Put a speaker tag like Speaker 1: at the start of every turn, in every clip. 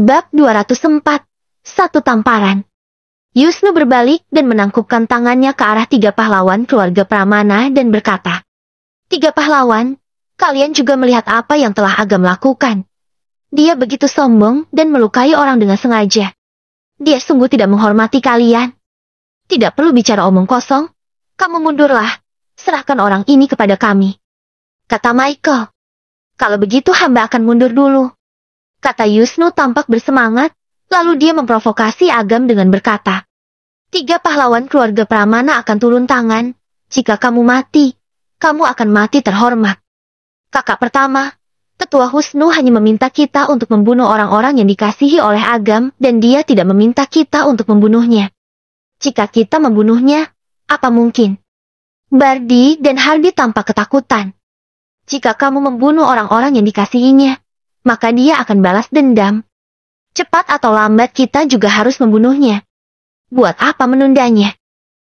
Speaker 1: Bab 204 Satu Tamparan Yusnu berbalik dan menangkupkan tangannya ke arah tiga pahlawan keluarga Pramana dan berkata, Tiga pahlawan, kalian juga melihat apa yang telah Agam lakukan. Dia begitu sombong dan melukai orang dengan sengaja. Dia sungguh tidak menghormati kalian. Tidak perlu bicara omong kosong. Kamu mundurlah. Serahkan orang ini kepada kami. Kata Michael. Kalau begitu hamba akan mundur dulu kata Yusnu tampak bersemangat, lalu dia memprovokasi Agam dengan berkata, Tiga pahlawan keluarga Pramana akan turun tangan, jika kamu mati, kamu akan mati terhormat. Kakak pertama, tetua Husnu hanya meminta kita untuk membunuh orang-orang yang dikasihi oleh Agam dan dia tidak meminta kita untuk membunuhnya. Jika kita membunuhnya, apa mungkin? Bardi dan Hardi tampak ketakutan. Jika kamu membunuh orang-orang yang dikasihinya, maka dia akan balas dendam. Cepat atau lambat kita juga harus membunuhnya. Buat apa menundanya?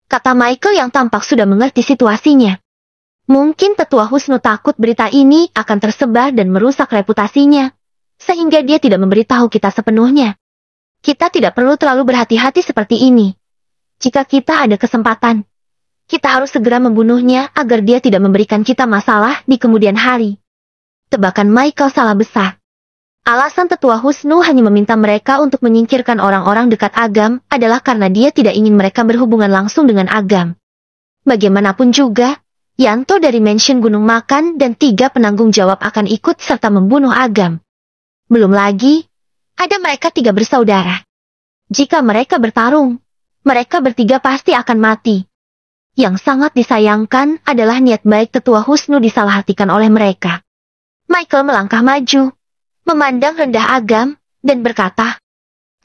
Speaker 1: Kata Michael yang tampak sudah mengerti situasinya. Mungkin tetua Husnu takut berita ini akan tersebar dan merusak reputasinya, sehingga dia tidak memberitahu kita sepenuhnya. Kita tidak perlu terlalu berhati-hati seperti ini. Jika kita ada kesempatan, kita harus segera membunuhnya agar dia tidak memberikan kita masalah di kemudian hari tebakan Michael salah besar. Alasan tetua Husnu hanya meminta mereka untuk menyingkirkan orang-orang dekat Agam adalah karena dia tidak ingin mereka berhubungan langsung dengan Agam. Bagaimanapun juga, Yanto dari Mansion Gunung Makan dan tiga penanggung jawab akan ikut serta membunuh Agam. Belum lagi, ada mereka tiga bersaudara. Jika mereka bertarung, mereka bertiga pasti akan mati. Yang sangat disayangkan adalah niat baik tetua Husnu disalahartikan oleh mereka. Michael melangkah maju, memandang rendah Agam, dan berkata,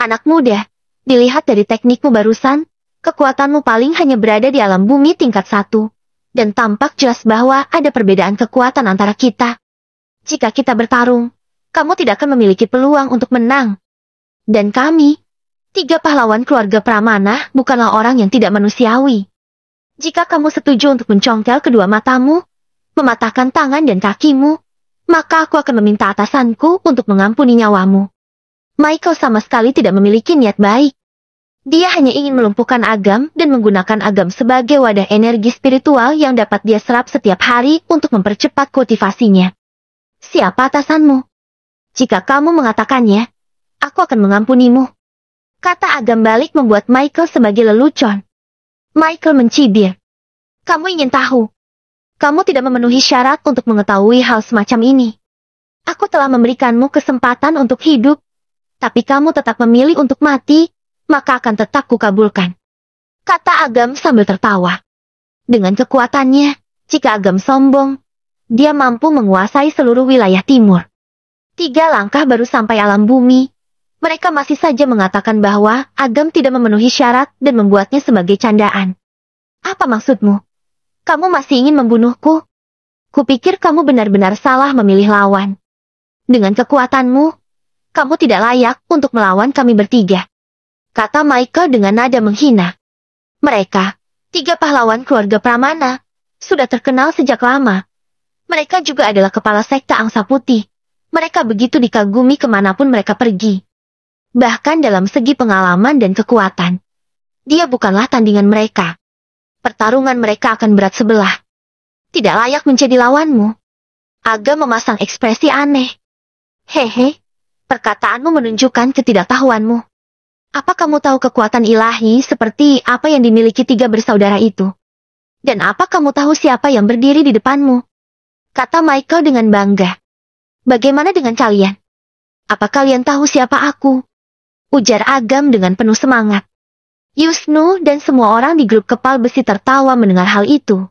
Speaker 1: Anak muda, dilihat dari teknikmu barusan, kekuatanmu paling hanya berada di alam bumi tingkat satu, dan tampak jelas bahwa ada perbedaan kekuatan antara kita. Jika kita bertarung, kamu tidak akan memiliki peluang untuk menang. Dan kami, tiga pahlawan keluarga Pramana bukanlah orang yang tidak manusiawi. Jika kamu setuju untuk mencongkel kedua matamu, mematahkan tangan dan kakimu, maka aku akan meminta atasanku untuk mengampuni nyawamu. Michael sama sekali tidak memiliki niat baik. Dia hanya ingin melumpuhkan agam dan menggunakan agam sebagai wadah energi spiritual yang dapat dia serap setiap hari untuk mempercepat kultivasinya. Siapa atasanmu? Jika kamu mengatakannya, aku akan mengampunimu. Kata agam balik membuat Michael sebagai lelucon. Michael mencibir. Kamu ingin tahu, kamu tidak memenuhi syarat untuk mengetahui hal semacam ini. Aku telah memberikanmu kesempatan untuk hidup, tapi kamu tetap memilih untuk mati, maka akan tetap kukabulkan. Kata Agam sambil tertawa. Dengan kekuatannya, jika Agam sombong, dia mampu menguasai seluruh wilayah timur. Tiga langkah baru sampai alam bumi, mereka masih saja mengatakan bahwa Agam tidak memenuhi syarat dan membuatnya sebagai candaan. Apa maksudmu? kamu masih ingin membunuhku? Kupikir kamu benar-benar salah memilih lawan. Dengan kekuatanmu, kamu tidak layak untuk melawan kami bertiga. Kata Michael dengan nada menghina. Mereka, tiga pahlawan keluarga Pramana, sudah terkenal sejak lama. Mereka juga adalah kepala sekte angsa putih. Mereka begitu dikagumi kemanapun mereka pergi. Bahkan dalam segi pengalaman dan kekuatan. Dia bukanlah tandingan mereka pertarungan mereka akan berat sebelah. Tidak layak menjadi lawanmu. Aga memasang ekspresi aneh. Hehe, perkataanmu menunjukkan ketidaktahuanmu. Apa kamu tahu kekuatan ilahi seperti apa yang dimiliki tiga bersaudara itu? Dan apa kamu tahu siapa yang berdiri di depanmu? Kata Michael dengan bangga. Bagaimana dengan kalian? Apa kalian tahu siapa aku? Ujar Agam dengan penuh semangat. Yusnu dan semua orang di grup kepal besi tertawa mendengar hal itu.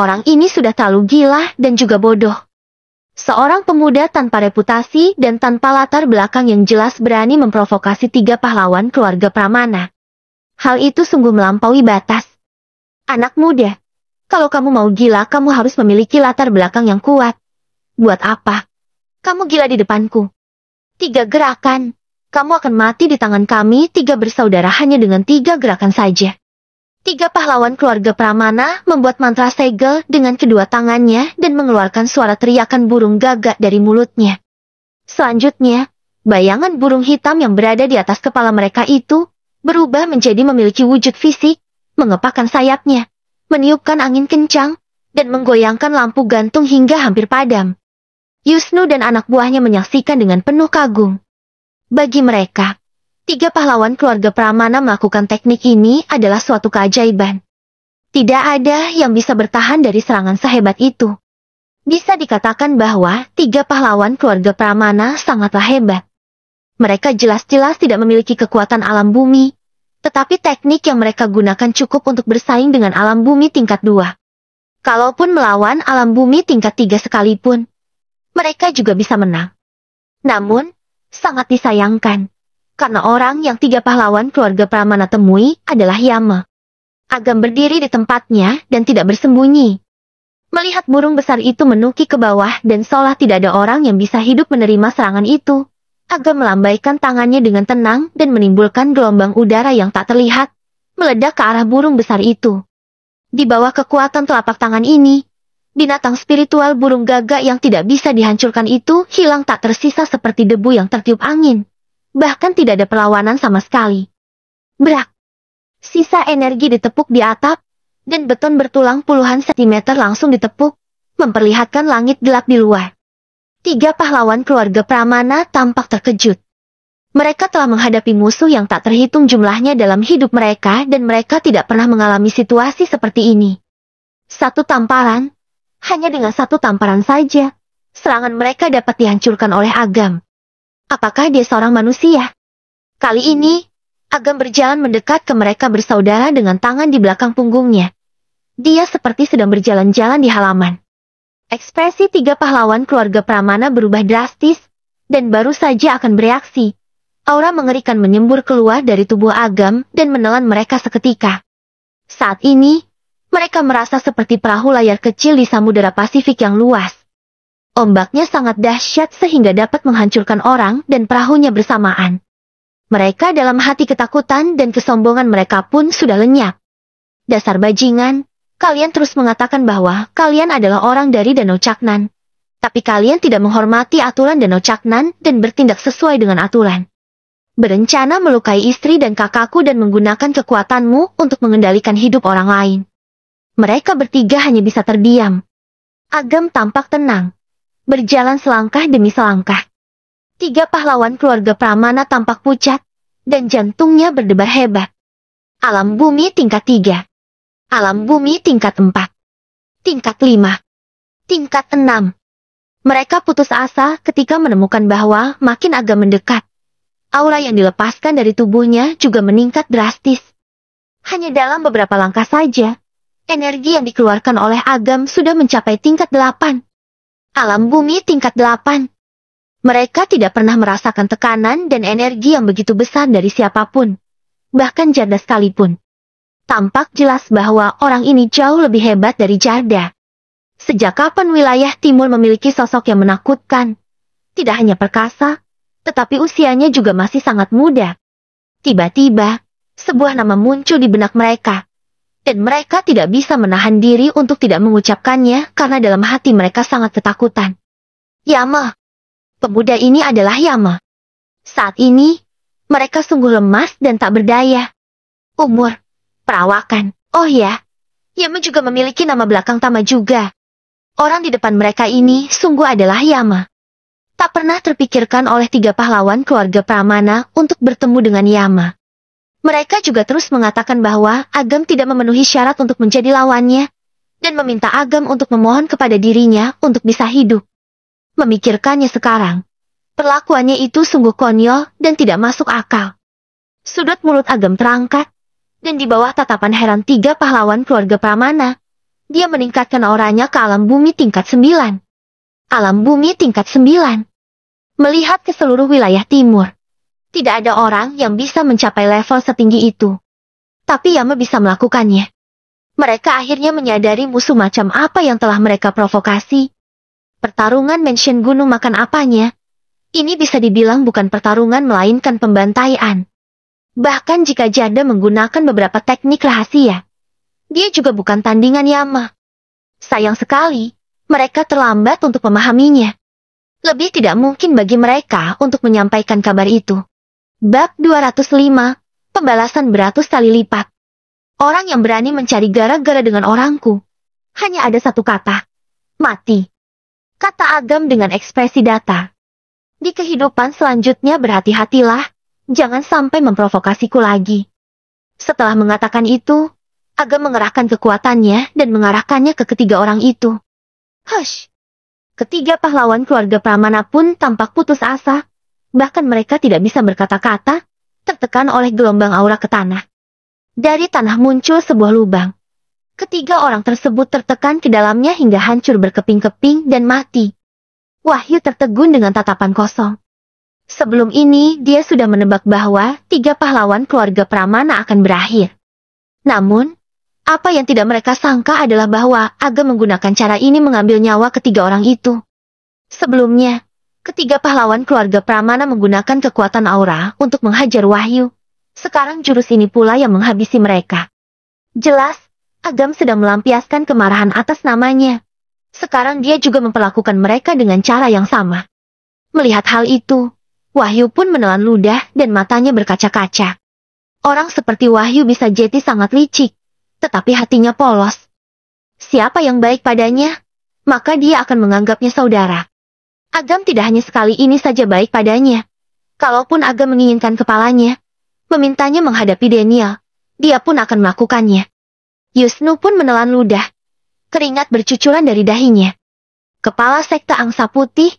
Speaker 1: Orang ini sudah terlalu gila dan juga bodoh. Seorang pemuda tanpa reputasi dan tanpa latar belakang yang jelas berani memprovokasi tiga pahlawan keluarga Pramana. Hal itu sungguh melampaui batas. Anak muda, kalau kamu mau gila kamu harus memiliki latar belakang yang kuat. Buat apa? Kamu gila di depanku. Tiga gerakan kamu akan mati di tangan kami tiga bersaudara hanya dengan tiga gerakan saja. Tiga pahlawan keluarga Pramana membuat mantra segel dengan kedua tangannya dan mengeluarkan suara teriakan burung gagak dari mulutnya. Selanjutnya, bayangan burung hitam yang berada di atas kepala mereka itu berubah menjadi memiliki wujud fisik, mengepakkan sayapnya, meniupkan angin kencang, dan menggoyangkan lampu gantung hingga hampir padam. Yusnu dan anak buahnya menyaksikan dengan penuh kagum. Bagi mereka, tiga pahlawan keluarga Pramana melakukan teknik ini adalah suatu keajaiban. Tidak ada yang bisa bertahan dari serangan sehebat itu. Bisa dikatakan bahwa tiga pahlawan keluarga Pramana sangatlah hebat. Mereka jelas-jelas tidak memiliki kekuatan alam bumi, tetapi teknik yang mereka gunakan cukup untuk bersaing dengan alam bumi tingkat dua. Kalaupun melawan alam bumi tingkat tiga sekalipun, mereka juga bisa menang. Namun, sangat disayangkan. Karena orang yang tiga pahlawan keluarga Pramana temui adalah Yama. Agam berdiri di tempatnya dan tidak bersembunyi. Melihat burung besar itu menuki ke bawah dan seolah tidak ada orang yang bisa hidup menerima serangan itu. Agam melambaikan tangannya dengan tenang dan menimbulkan gelombang udara yang tak terlihat, meledak ke arah burung besar itu. Di bawah kekuatan telapak tangan ini, binatang spiritual burung gagak yang tidak bisa dihancurkan itu hilang tak tersisa seperti debu yang tertiup angin. Bahkan tidak ada perlawanan sama sekali. Berak. Sisa energi ditepuk di atap, dan beton bertulang puluhan sentimeter langsung ditepuk, memperlihatkan langit gelap di luar. Tiga pahlawan keluarga Pramana tampak terkejut. Mereka telah menghadapi musuh yang tak terhitung jumlahnya dalam hidup mereka dan mereka tidak pernah mengalami situasi seperti ini. Satu tamparan, hanya dengan satu tamparan saja, serangan mereka dapat dihancurkan oleh Agam. Apakah dia seorang manusia? Kali ini, Agam berjalan mendekat ke mereka bersaudara dengan tangan di belakang punggungnya. Dia seperti sedang berjalan-jalan di halaman. Ekspresi tiga pahlawan keluarga Pramana berubah drastis, dan baru saja akan bereaksi. Aura mengerikan menyembur keluar dari tubuh Agam dan menelan mereka seketika. Saat ini, mereka merasa seperti perahu layar kecil di samudera Pasifik yang luas. Ombaknya sangat dahsyat sehingga dapat menghancurkan orang dan perahunya bersamaan. Mereka dalam hati ketakutan dan kesombongan mereka pun sudah lenyap. Dasar bajingan, kalian terus mengatakan bahwa kalian adalah orang dari Danau Caknan. Tapi kalian tidak menghormati aturan Danau Caknan dan bertindak sesuai dengan aturan. Berencana melukai istri dan kakakku dan menggunakan kekuatanmu untuk mengendalikan hidup orang lain mereka bertiga hanya bisa terdiam. Agam tampak tenang, berjalan selangkah demi selangkah. Tiga pahlawan keluarga Pramana tampak pucat, dan jantungnya berdebar hebat. Alam bumi tingkat tiga. Alam bumi tingkat empat. Tingkat lima. Tingkat enam. Mereka putus asa ketika menemukan bahwa makin agak mendekat. Aura yang dilepaskan dari tubuhnya juga meningkat drastis. Hanya dalam beberapa langkah saja, Energi yang dikeluarkan oleh Agam sudah mencapai tingkat delapan. Alam bumi tingkat delapan. Mereka tidak pernah merasakan tekanan dan energi yang begitu besar dari siapapun. Bahkan Jarda sekalipun. Tampak jelas bahwa orang ini jauh lebih hebat dari Jarda. Sejak kapan wilayah timur memiliki sosok yang menakutkan? Tidak hanya perkasa, tetapi usianya juga masih sangat muda. Tiba-tiba, sebuah nama muncul di benak mereka. Dan mereka tidak bisa menahan diri untuk tidak mengucapkannya karena dalam hati mereka sangat ketakutan. Yama. Pemuda ini adalah Yama. Saat ini, mereka sungguh lemas dan tak berdaya. Umur. Perawakan. Oh ya. Yama juga memiliki nama belakang Tama juga. Orang di depan mereka ini sungguh adalah Yama. Tak pernah terpikirkan oleh tiga pahlawan keluarga Pramana untuk bertemu dengan Yama. Mereka juga terus mengatakan bahwa Agam tidak memenuhi syarat untuk menjadi lawannya, dan meminta Agam untuk memohon kepada dirinya untuk bisa hidup. Memikirkannya sekarang, perlakuannya itu sungguh konyol dan tidak masuk akal. Sudut mulut Agam terangkat, dan di bawah tatapan heran tiga pahlawan keluarga Pramana, dia meningkatkan auranya ke alam bumi tingkat sembilan. Alam bumi tingkat sembilan. Melihat ke seluruh wilayah timur, tidak ada orang yang bisa mencapai level setinggi itu. Tapi Yama bisa melakukannya. Mereka akhirnya menyadari musuh macam apa yang telah mereka provokasi. Pertarungan Mansion gunung makan apanya. Ini bisa dibilang bukan pertarungan melainkan pembantaian. Bahkan jika Jada menggunakan beberapa teknik rahasia, dia juga bukan tandingan Yama. Sayang sekali, mereka terlambat untuk memahaminya. Lebih tidak mungkin bagi mereka untuk menyampaikan kabar itu. Bab 205 Pembalasan beratus kali lipat Orang yang berani mencari gara-gara dengan orangku. Hanya ada satu kata. Mati. Kata Agam dengan ekspresi data. Di kehidupan selanjutnya berhati-hatilah. Jangan sampai memprovokasiku lagi. Setelah mengatakan itu, Agam mengerahkan kekuatannya dan mengarahkannya ke ketiga orang itu. Hush! Ketiga pahlawan keluarga Pramana pun tampak putus asa, bahkan mereka tidak bisa berkata-kata, tertekan oleh gelombang aura ke tanah. Dari tanah muncul sebuah lubang. Ketiga orang tersebut tertekan ke dalamnya hingga hancur berkeping-keping dan mati. Wahyu tertegun dengan tatapan kosong. Sebelum ini, dia sudah menebak bahwa tiga pahlawan keluarga Pramana akan berakhir. Namun, apa yang tidak mereka sangka adalah bahwa Aga menggunakan cara ini mengambil nyawa ketiga orang itu. Sebelumnya, Ketiga pahlawan keluarga Pramana menggunakan kekuatan aura untuk menghajar Wahyu. Sekarang jurus ini pula yang menghabisi mereka. Jelas, Agam sedang melampiaskan kemarahan atas namanya. Sekarang dia juga memperlakukan mereka dengan cara yang sama. Melihat hal itu, Wahyu pun menelan ludah dan matanya berkaca-kaca. Orang seperti Wahyu bisa jadi sangat licik, tetapi hatinya polos. Siapa yang baik padanya, maka dia akan menganggapnya saudara. Agam tidak hanya sekali ini saja baik padanya. Kalaupun Agam menginginkan kepalanya, memintanya menghadapi Daniel, dia pun akan melakukannya. Yusnu pun menelan ludah. Keringat bercucuran dari dahinya. Kepala Sekte Angsa Putih,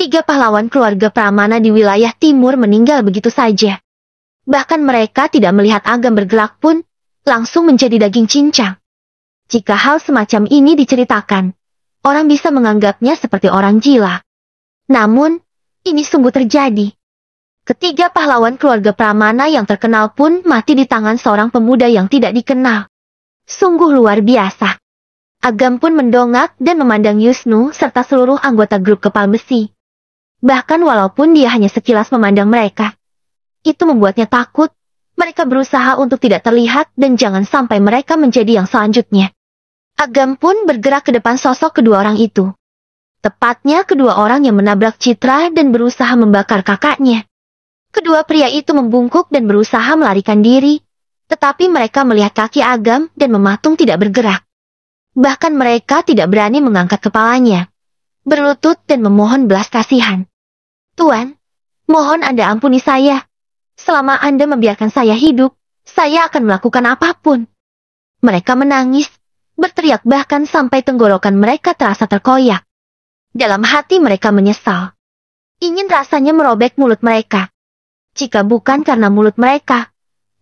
Speaker 1: tiga pahlawan keluarga Pramana di wilayah timur meninggal begitu saja. Bahkan mereka tidak melihat Agam bergerak pun, langsung menjadi daging cincang. Jika hal semacam ini diceritakan, orang bisa menganggapnya seperti orang gila. Namun, ini sungguh terjadi. Ketiga pahlawan keluarga Pramana yang terkenal pun mati di tangan seorang pemuda yang tidak dikenal. Sungguh luar biasa. Agam pun mendongak dan memandang Yusnu serta seluruh anggota grup kepal besi. Bahkan walaupun dia hanya sekilas memandang mereka. Itu membuatnya takut. Mereka berusaha untuk tidak terlihat dan jangan sampai mereka menjadi yang selanjutnya. Agam pun bergerak ke depan sosok kedua orang itu. Tepatnya kedua orang yang menabrak Citra dan berusaha membakar kakaknya. Kedua pria itu membungkuk dan berusaha melarikan diri. Tetapi mereka melihat kaki Agam dan mematung tidak bergerak. Bahkan mereka tidak berani mengangkat kepalanya. Berlutut dan memohon belas kasihan. Tuan, mohon Anda ampuni saya. Selama Anda membiarkan saya hidup, saya akan melakukan apapun. Mereka menangis, berteriak bahkan sampai tenggorokan mereka terasa terkoyak. Dalam hati mereka menyesal. Ingin rasanya merobek mulut mereka. Jika bukan karena mulut mereka,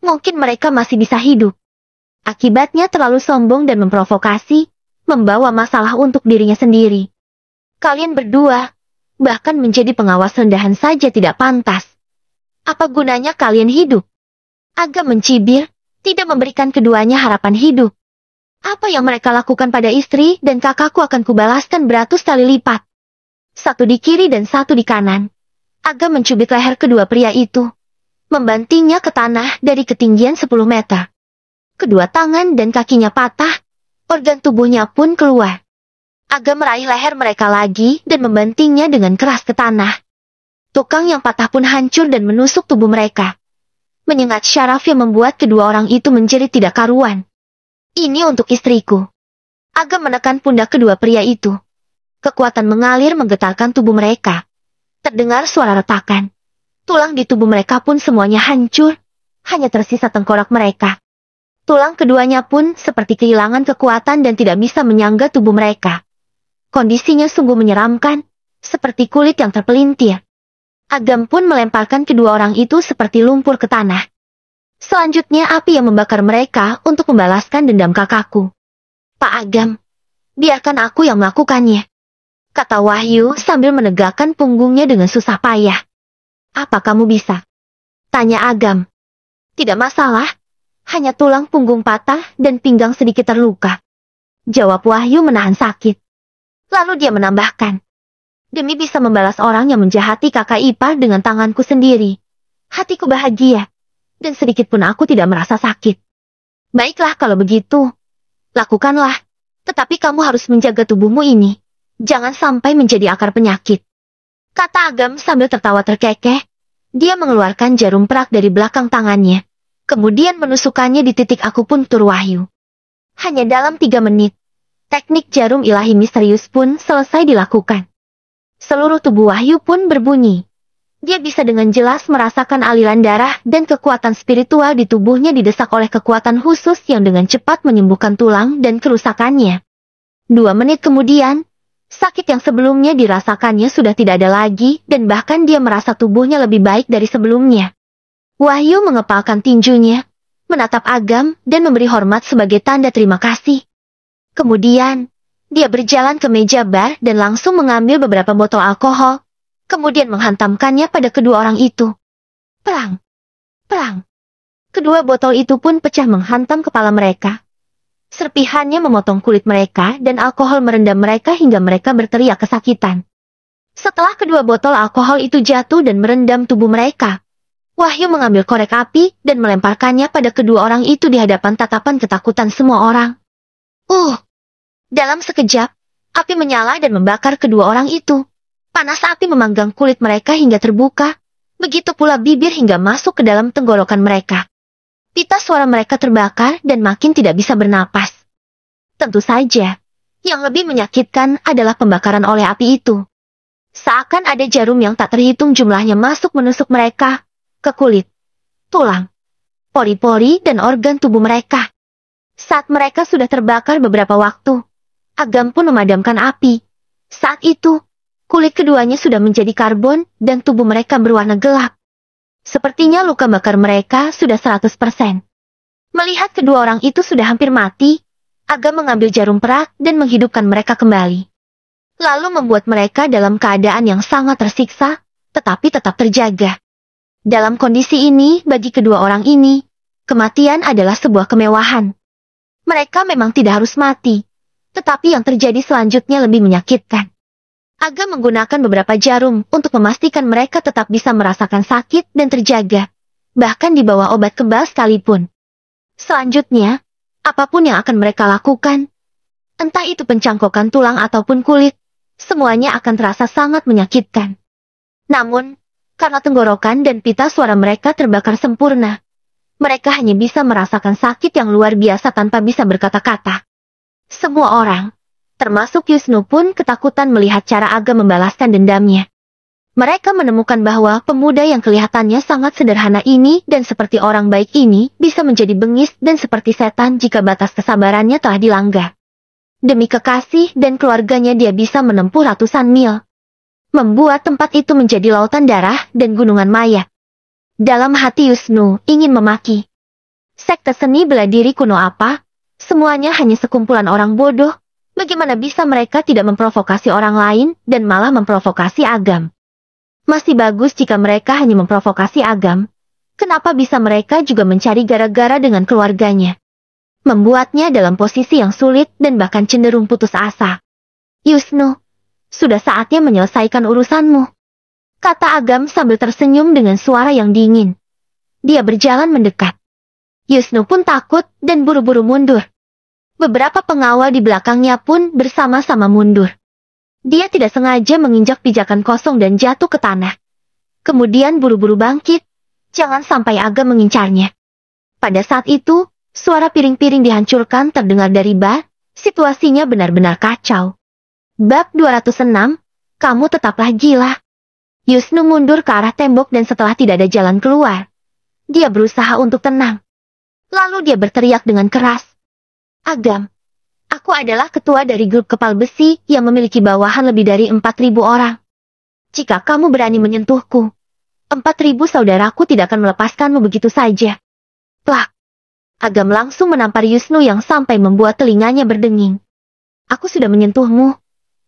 Speaker 1: mungkin mereka masih bisa hidup. Akibatnya terlalu sombong dan memprovokasi, membawa masalah untuk dirinya sendiri. Kalian berdua, bahkan menjadi pengawas rendahan saja tidak pantas. Apa gunanya kalian hidup? Agak mencibir, tidak memberikan keduanya harapan hidup. Apa yang mereka lakukan pada istri dan kakakku akan kubalaskan beratus kali lipat. Satu di kiri dan satu di kanan. Aga mencubit leher kedua pria itu. Membantingnya ke tanah dari ketinggian 10 meter. Kedua tangan dan kakinya patah, organ tubuhnya pun keluar. Aga meraih leher mereka lagi dan membantingnya dengan keras ke tanah. Tukang yang patah pun hancur dan menusuk tubuh mereka. Menyengat syaraf yang membuat kedua orang itu menjadi tidak karuan. Ini untuk istriku. Agam menekan pundak kedua pria itu. Kekuatan mengalir menggetarkan tubuh mereka. Terdengar suara retakan. Tulang di tubuh mereka pun semuanya hancur. Hanya tersisa tengkorak mereka. Tulang keduanya pun seperti kehilangan kekuatan dan tidak bisa menyangga tubuh mereka. Kondisinya sungguh menyeramkan, seperti kulit yang terpelintir. Agam pun melemparkan kedua orang itu seperti lumpur ke tanah. Selanjutnya api yang membakar mereka untuk membalaskan dendam kakakku. Pak Agam, biarkan aku yang melakukannya. Kata Wahyu sambil menegakkan punggungnya dengan susah payah. Apa kamu bisa? Tanya Agam. Tidak masalah, hanya tulang punggung patah dan pinggang sedikit terluka. Jawab Wahyu menahan sakit. Lalu dia menambahkan. Demi bisa membalas orang yang menjahati kakak ipar dengan tanganku sendiri. Hatiku bahagia dan sedikit pun aku tidak merasa sakit. Baiklah kalau begitu. Lakukanlah. Tetapi kamu harus menjaga tubuhmu ini. Jangan sampai menjadi akar penyakit. Kata Agam sambil tertawa terkekeh. Dia mengeluarkan jarum perak dari belakang tangannya. Kemudian menusukannya di titik aku pun Turwahyu. Hanya dalam tiga menit, teknik jarum ilahi misterius pun selesai dilakukan. Seluruh tubuh Wahyu pun berbunyi. Dia bisa dengan jelas merasakan aliran darah dan kekuatan spiritual di tubuhnya didesak oleh kekuatan khusus yang dengan cepat menyembuhkan tulang dan kerusakannya. Dua menit kemudian, sakit yang sebelumnya dirasakannya sudah tidak ada lagi dan bahkan dia merasa tubuhnya lebih baik dari sebelumnya. Wahyu mengepalkan tinjunya, menatap Agam dan memberi hormat sebagai tanda terima kasih. Kemudian, dia berjalan ke meja bar dan langsung mengambil beberapa botol alkohol, kemudian menghantamkannya pada kedua orang itu. Perang! Perang! Kedua botol itu pun pecah menghantam kepala mereka. Serpihannya memotong kulit mereka dan alkohol merendam mereka hingga mereka berteriak kesakitan. Setelah kedua botol alkohol itu jatuh dan merendam tubuh mereka, Wahyu mengambil korek api dan melemparkannya pada kedua orang itu di hadapan tatapan ketakutan semua orang. Uh! Dalam sekejap, api menyala dan membakar kedua orang itu. Panas api memanggang kulit mereka hingga terbuka, begitu pula bibir hingga masuk ke dalam tenggorokan mereka. Pita suara mereka terbakar dan makin tidak bisa bernapas. Tentu saja, yang lebih menyakitkan adalah pembakaran oleh api itu. Seakan ada jarum yang tak terhitung jumlahnya masuk menusuk mereka, ke kulit, tulang, pori-pori dan organ tubuh mereka. Saat mereka sudah terbakar beberapa waktu, Agam pun memadamkan api. Saat itu, Kulit keduanya sudah menjadi karbon dan tubuh mereka berwarna gelap. Sepertinya luka bakar mereka sudah 100%. Melihat kedua orang itu sudah hampir mati, Aga mengambil jarum perak dan menghidupkan mereka kembali. Lalu membuat mereka dalam keadaan yang sangat tersiksa, tetapi tetap terjaga. Dalam kondisi ini, bagi kedua orang ini, kematian adalah sebuah kemewahan. Mereka memang tidak harus mati, tetapi yang terjadi selanjutnya lebih menyakitkan. Aga menggunakan beberapa jarum untuk memastikan mereka tetap bisa merasakan sakit dan terjaga, bahkan di bawah obat kebal sekalipun. Selanjutnya, apapun yang akan mereka lakukan, entah itu pencangkokan tulang ataupun kulit, semuanya akan terasa sangat menyakitkan. Namun, karena tenggorokan dan pita suara mereka terbakar sempurna, mereka hanya bisa merasakan sakit yang luar biasa tanpa bisa berkata-kata. Semua orang, termasuk Yusnu pun ketakutan melihat cara Aga membalaskan dendamnya. Mereka menemukan bahwa pemuda yang kelihatannya sangat sederhana ini dan seperti orang baik ini bisa menjadi bengis dan seperti setan jika batas kesabarannya telah dilanggar. Demi kekasih dan keluarganya dia bisa menempuh ratusan mil. Membuat tempat itu menjadi lautan darah dan gunungan mayat. Dalam hati Yusnu ingin memaki. Sekte seni bela diri kuno apa? Semuanya hanya sekumpulan orang bodoh Bagaimana bisa mereka tidak memprovokasi orang lain dan malah memprovokasi agam? Masih bagus jika mereka hanya memprovokasi agam. Kenapa bisa mereka juga mencari gara-gara dengan keluarganya? Membuatnya dalam posisi yang sulit dan bahkan cenderung putus asa. Yusnu, sudah saatnya menyelesaikan urusanmu. Kata Agam sambil tersenyum dengan suara yang dingin. Dia berjalan mendekat. Yusnu pun takut dan buru-buru mundur. Beberapa pengawal di belakangnya pun bersama-sama mundur. Dia tidak sengaja menginjak pijakan kosong dan jatuh ke tanah. Kemudian buru-buru bangkit, jangan sampai agak mengincarnya. Pada saat itu, suara piring-piring dihancurkan terdengar dari bar, situasinya benar-benar kacau. Bab 206, kamu tetaplah gila. Yusnu mundur ke arah tembok dan setelah tidak ada jalan keluar, dia berusaha untuk tenang. Lalu dia berteriak dengan keras. Agam. Aku adalah ketua dari grup kepal besi yang memiliki bawahan lebih dari 4.000 orang. Jika kamu berani menyentuhku, 4.000 saudaraku tidak akan melepaskanmu begitu saja. Plak. Agam langsung menampar Yusnu yang sampai membuat telinganya berdenging. Aku sudah menyentuhmu.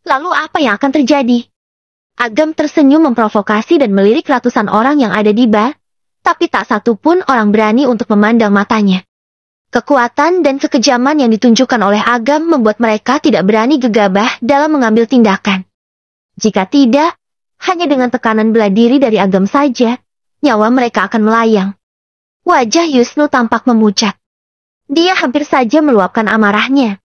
Speaker 1: Lalu apa yang akan terjadi? Agam tersenyum memprovokasi dan melirik ratusan orang yang ada di bar, tapi tak satu pun orang berani untuk memandang matanya. Kekuatan dan kekejaman yang ditunjukkan oleh Agam membuat mereka tidak berani gegabah dalam mengambil tindakan. Jika tidak, hanya dengan tekanan bela diri dari Agam saja, nyawa mereka akan melayang. Wajah Yusnu tampak memucat. Dia hampir saja meluapkan amarahnya.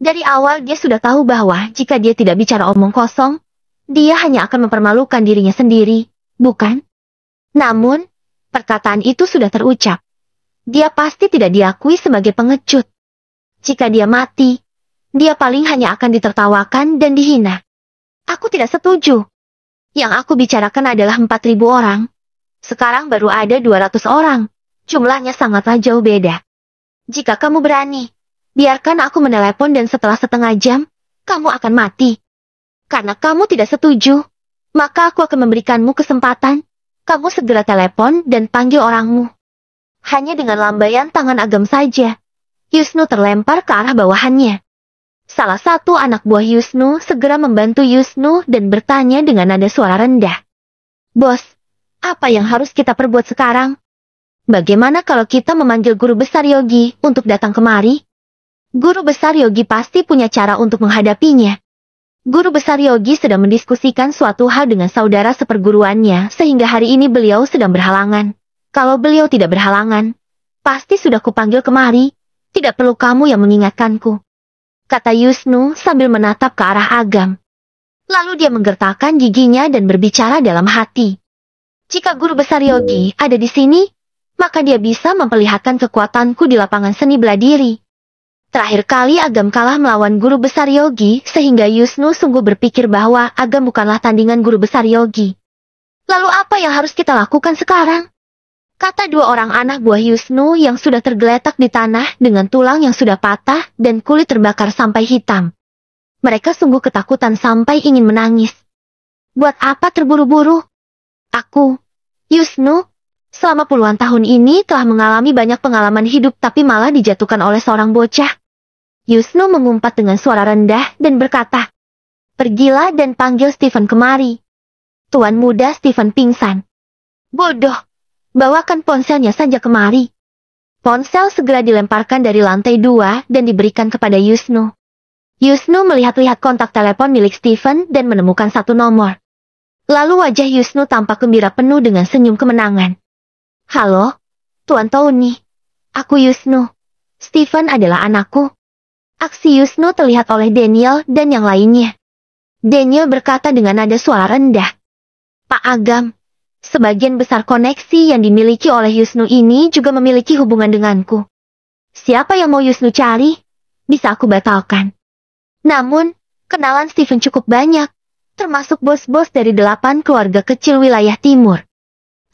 Speaker 1: Dari awal dia sudah tahu bahwa jika dia tidak bicara omong kosong, dia hanya akan mempermalukan dirinya sendiri, bukan? Namun, perkataan itu sudah terucap dia pasti tidak diakui sebagai pengecut. Jika dia mati, dia paling hanya akan ditertawakan dan dihina. Aku tidak setuju. Yang aku bicarakan adalah 4.000 orang. Sekarang baru ada 200 orang. Jumlahnya sangatlah jauh beda. Jika kamu berani, biarkan aku menelepon dan setelah setengah jam, kamu akan mati. Karena kamu tidak setuju, maka aku akan memberikanmu kesempatan. Kamu segera telepon dan panggil orangmu hanya dengan lambaian tangan agam saja. Yusnu terlempar ke arah bawahannya. Salah satu anak buah Yusnu segera membantu Yusnu dan bertanya dengan nada suara rendah. Bos, apa yang harus kita perbuat sekarang? Bagaimana kalau kita memanggil guru besar Yogi untuk datang kemari? Guru besar Yogi pasti punya cara untuk menghadapinya. Guru besar Yogi sedang mendiskusikan suatu hal dengan saudara seperguruannya sehingga hari ini beliau sedang berhalangan. Kalau beliau tidak berhalangan, pasti sudah kupanggil kemari. Tidak perlu kamu yang mengingatkanku. Kata Yusnu sambil menatap ke arah Agam. Lalu dia menggertakkan giginya dan berbicara dalam hati. Jika guru besar Yogi ada di sini, maka dia bisa memperlihatkan kekuatanku di lapangan seni beladiri. Terakhir kali Agam kalah melawan guru besar Yogi sehingga Yusnu sungguh berpikir bahwa Agam bukanlah tandingan guru besar Yogi. Lalu apa yang harus kita lakukan sekarang? kata dua orang anak buah Yusnu yang sudah tergeletak di tanah dengan tulang yang sudah patah dan kulit terbakar sampai hitam. Mereka sungguh ketakutan sampai ingin menangis. Buat apa terburu-buru? Aku, Yusnu, selama puluhan tahun ini telah mengalami banyak pengalaman hidup tapi malah dijatuhkan oleh seorang bocah. Yusnu mengumpat dengan suara rendah dan berkata, Pergilah dan panggil Stephen kemari. Tuan muda Stephen pingsan. Bodoh, Bawakan ponselnya saja kemari. Ponsel segera dilemparkan dari lantai dua dan diberikan kepada Yusnu. Yusnu melihat-lihat kontak telepon milik Stephen dan menemukan satu nomor. Lalu wajah Yusnu tampak gembira penuh dengan senyum kemenangan. Halo, Tuan Tony. Aku Yusnu. Stephen adalah anakku. Aksi Yusnu terlihat oleh Daniel dan yang lainnya. Daniel berkata dengan nada suara rendah. Pak Agam, Sebagian besar koneksi yang dimiliki oleh Yusnu ini juga memiliki hubungan denganku. Siapa yang mau Yusnu cari, bisa aku batalkan. Namun, kenalan Stephen cukup banyak, termasuk bos-bos dari delapan keluarga kecil wilayah timur.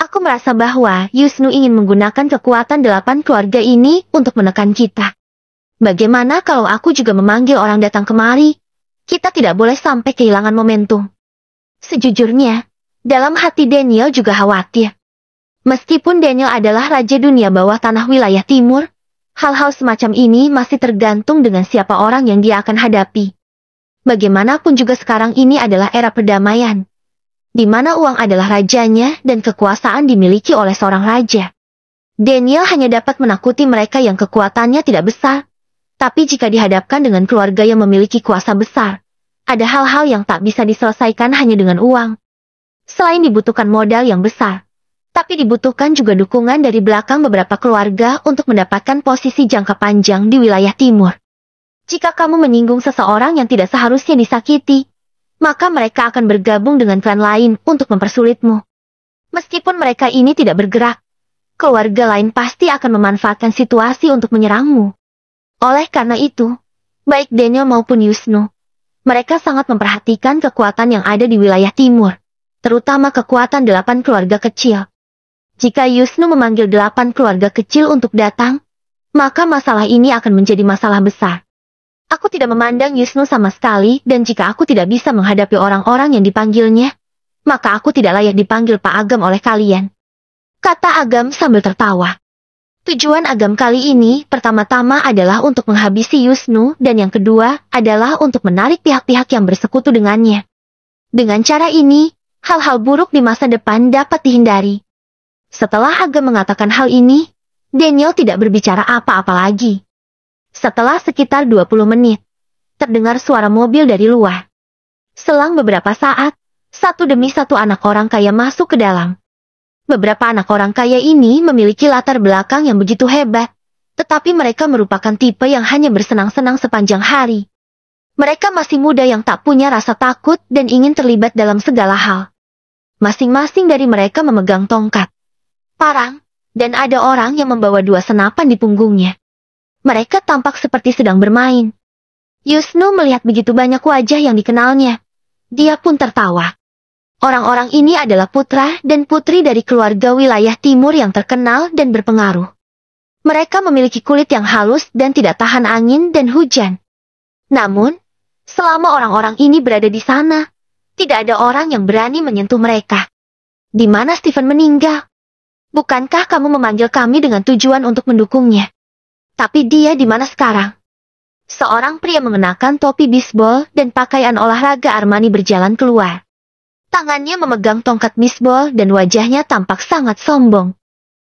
Speaker 1: Aku merasa bahwa Yusnu ingin menggunakan kekuatan delapan keluarga ini untuk menekan kita. Bagaimana kalau aku juga memanggil orang datang kemari? Kita tidak boleh sampai kehilangan momentum. Sejujurnya, dalam hati Daniel juga khawatir. Meskipun Daniel adalah raja dunia bawah tanah wilayah timur, hal-hal semacam ini masih tergantung dengan siapa orang yang dia akan hadapi. Bagaimanapun juga sekarang ini adalah era perdamaian, di mana uang adalah rajanya dan kekuasaan dimiliki oleh seorang raja. Daniel hanya dapat menakuti mereka yang kekuatannya tidak besar, tapi jika dihadapkan dengan keluarga yang memiliki kuasa besar, ada hal-hal yang tak bisa diselesaikan hanya dengan uang. Selain dibutuhkan modal yang besar, tapi dibutuhkan juga dukungan dari belakang beberapa keluarga untuk mendapatkan posisi jangka panjang di wilayah timur. Jika kamu menyinggung seseorang yang tidak seharusnya disakiti, maka mereka akan bergabung dengan klan lain untuk mempersulitmu. Meskipun mereka ini tidak bergerak, keluarga lain pasti akan memanfaatkan situasi untuk menyerangmu. Oleh karena itu, baik Daniel maupun Yusnu, mereka sangat memperhatikan kekuatan yang ada di wilayah timur terutama kekuatan delapan keluarga kecil. Jika Yusnu memanggil delapan keluarga kecil untuk datang, maka masalah ini akan menjadi masalah besar. Aku tidak memandang Yusnu sama sekali dan jika aku tidak bisa menghadapi orang-orang yang dipanggilnya, maka aku tidak layak dipanggil Pak Agam oleh kalian. Kata Agam sambil tertawa. Tujuan Agam kali ini pertama-tama adalah untuk menghabisi Yusnu dan yang kedua adalah untuk menarik pihak-pihak yang bersekutu dengannya. Dengan cara ini, hal-hal buruk di masa depan dapat dihindari. Setelah Haga mengatakan hal ini, Daniel tidak berbicara apa-apa lagi. Setelah sekitar 20 menit, terdengar suara mobil dari luar. Selang beberapa saat, satu demi satu anak orang kaya masuk ke dalam. Beberapa anak orang kaya ini memiliki latar belakang yang begitu hebat, tetapi mereka merupakan tipe yang hanya bersenang-senang sepanjang hari. Mereka masih muda yang tak punya rasa takut dan ingin terlibat dalam segala hal masing-masing dari mereka memegang tongkat, parang, dan ada orang yang membawa dua senapan di punggungnya. Mereka tampak seperti sedang bermain. Yusnu melihat begitu banyak wajah yang dikenalnya. Dia pun tertawa. Orang-orang ini adalah putra dan putri dari keluarga wilayah timur yang terkenal dan berpengaruh. Mereka memiliki kulit yang halus dan tidak tahan angin dan hujan. Namun, selama orang-orang ini berada di sana, tidak ada orang yang berani menyentuh mereka. Di mana Stephen meninggal? Bukankah kamu memanggil kami dengan tujuan untuk mendukungnya? Tapi dia di mana sekarang? Seorang pria mengenakan topi bisbol dan pakaian olahraga Armani berjalan keluar. Tangannya memegang tongkat bisbol dan wajahnya tampak sangat sombong.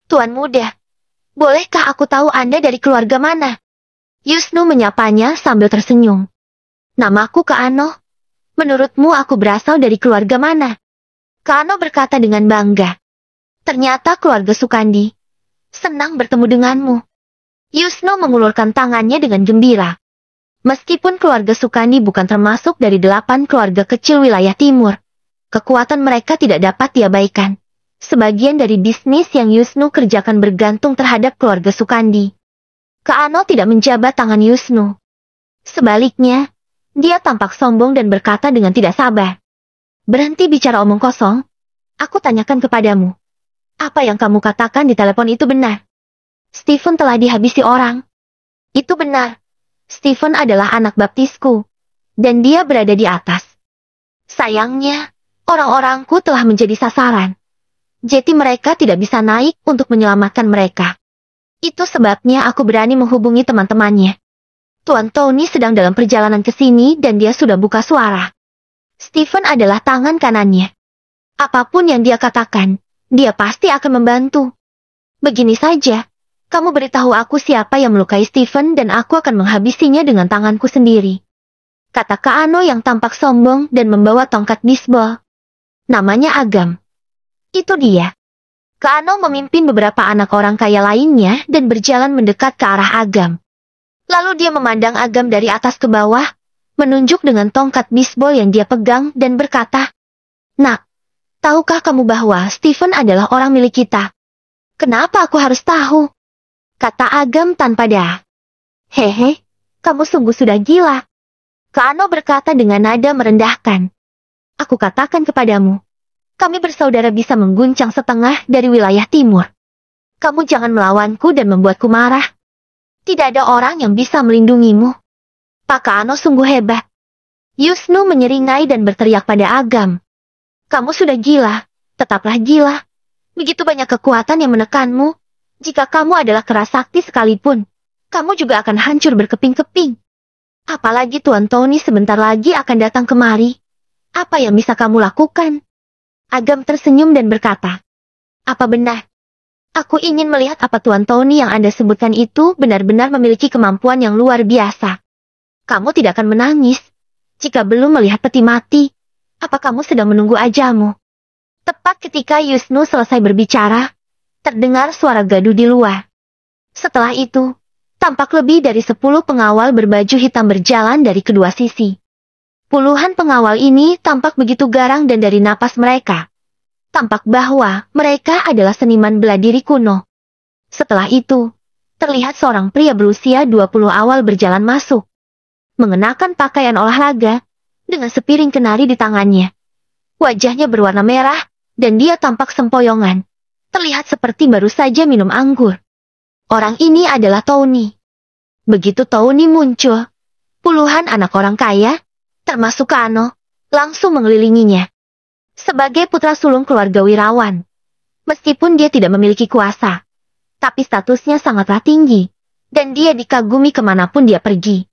Speaker 1: Tuan muda, bolehkah aku tahu Anda dari keluarga mana? Yusnu menyapanya sambil tersenyum. Namaku Kaano, Menurutmu aku berasal dari keluarga mana? Kano berkata dengan bangga. Ternyata keluarga Sukandi. Senang bertemu denganmu. Yusno mengulurkan tangannya dengan gembira. Meskipun keluarga Sukandi bukan termasuk dari delapan keluarga kecil wilayah timur, kekuatan mereka tidak dapat diabaikan. Sebagian dari bisnis yang Yusno kerjakan bergantung terhadap keluarga Sukandi. Kano tidak menjabat tangan Yusno. Sebaliknya, dia tampak sombong dan berkata dengan tidak sabar. Berhenti bicara omong kosong. Aku tanyakan kepadamu. Apa yang kamu katakan di telepon itu benar? Stephen telah dihabisi orang. Itu benar. Stephen adalah anak baptisku. Dan dia berada di atas. Sayangnya, orang-orangku telah menjadi sasaran. Jadi mereka tidak bisa naik untuk menyelamatkan mereka. Itu sebabnya aku berani menghubungi teman-temannya. Tuan Tony sedang dalam perjalanan ke sini dan dia sudah buka suara. Stephen adalah tangan kanannya. Apapun yang dia katakan, dia pasti akan membantu. Begini saja, kamu beritahu aku siapa yang melukai Stephen dan aku akan menghabisinya dengan tanganku sendiri. Kata Kaano yang tampak sombong dan membawa tongkat bisbol. Namanya Agam. Itu dia. Kaano memimpin beberapa anak orang kaya lainnya dan berjalan mendekat ke arah Agam. Lalu dia memandang Agam dari atas ke bawah, menunjuk dengan tongkat bisbol yang dia pegang dan berkata, Nak, tahukah kamu bahwa Stephen adalah orang milik kita? Kenapa aku harus tahu? Kata Agam tanpa dah. Hehe, kamu sungguh sudah gila. Kaano berkata dengan nada merendahkan. Aku katakan kepadamu, kami bersaudara bisa mengguncang setengah dari wilayah timur. Kamu jangan melawanku dan membuatku marah. Tidak ada orang yang bisa melindungimu. Kano sungguh hebat. Yusnu menyeringai dan berteriak pada Agam. Kamu sudah gila, tetaplah gila. Begitu banyak kekuatan yang menekanmu. Jika kamu adalah kerasakti sekalipun, kamu juga akan hancur berkeping-keping. Apalagi Tuan Tony sebentar lagi akan datang kemari. Apa yang bisa kamu lakukan? Agam tersenyum dan berkata, Apa benar, Aku ingin melihat apa Tuan Tony yang Anda sebutkan itu benar-benar memiliki kemampuan yang luar biasa. Kamu tidak akan menangis. Jika belum melihat peti mati, apa kamu sedang menunggu ajamu? Tepat ketika Yusnu selesai berbicara, terdengar suara gaduh di luar. Setelah itu, tampak lebih dari sepuluh pengawal berbaju hitam berjalan dari kedua sisi. Puluhan pengawal ini tampak begitu garang dan dari napas mereka, tampak bahwa mereka adalah seniman bela diri kuno. Setelah itu, terlihat seorang pria berusia 20 awal berjalan masuk. Mengenakan pakaian olahraga, dengan sepiring kenari di tangannya. Wajahnya berwarna merah, dan dia tampak sempoyongan. Terlihat seperti baru saja minum anggur. Orang ini adalah Tony. Begitu Tony muncul, puluhan anak orang kaya, termasuk Kano, langsung mengelilinginya. Sebagai putra sulung keluarga Wirawan, meskipun dia tidak memiliki kuasa, tapi statusnya sangatlah tinggi, dan dia dikagumi kemanapun dia pergi.